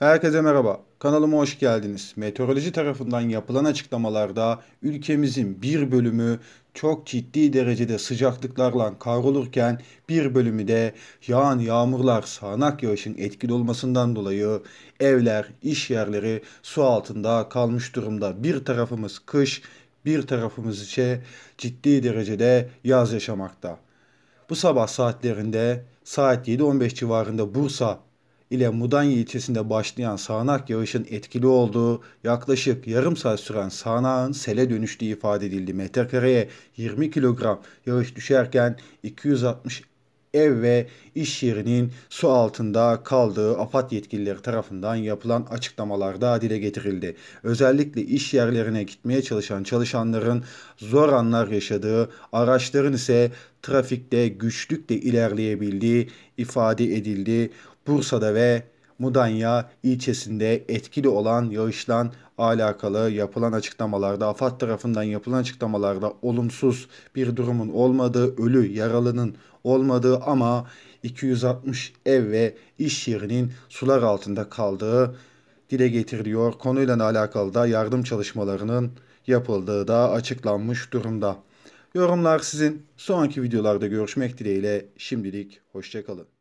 Herkese merhaba. Kanalıma hoş geldiniz. Meteoroloji tarafından yapılan açıklamalarda ülkemizin bir bölümü çok ciddi derecede sıcaklıklarla kavrulurken bir bölümü de yağan yağmurlar sağanak yağışın etkili olmasından dolayı evler, iş yerleri su altında kalmış durumda. Bir tarafımız kış, bir tarafımız ise ciddi derecede yaz yaşamakta. Bu sabah saatlerinde saat 7.15 civarında Bursa ile Mudanya ilçesinde başlayan sağanak yağışın etkili olduğu yaklaşık yarım saat süren sağanağın sele dönüştüğü ifade edildi. Metrekareye 20 kilogram yağış düşerken 260 ev ve iş yerinin su altında kaldığı AFAD yetkilileri tarafından yapılan açıklamalarda dile getirildi. Özellikle iş yerlerine gitmeye çalışan çalışanların zor anlar yaşadığı, araçların ise trafikte güçlükle ilerleyebildiği ifade edildi. Bursa'da ve Mudanya ilçesinde etkili olan yağışla alakalı yapılan açıklamalarda, AFAD tarafından yapılan açıklamalarda olumsuz bir durumun olmadığı, ölü yaralının olmadığı ama 260 ev ve iş yerinin sular altında kaldığı dile getiriliyor. Konuyla alakalı da yardım çalışmalarının yapıldığı da açıklanmış durumda. Yorumlar sizin. Sonraki videolarda görüşmek dileğiyle şimdilik hoşçakalın.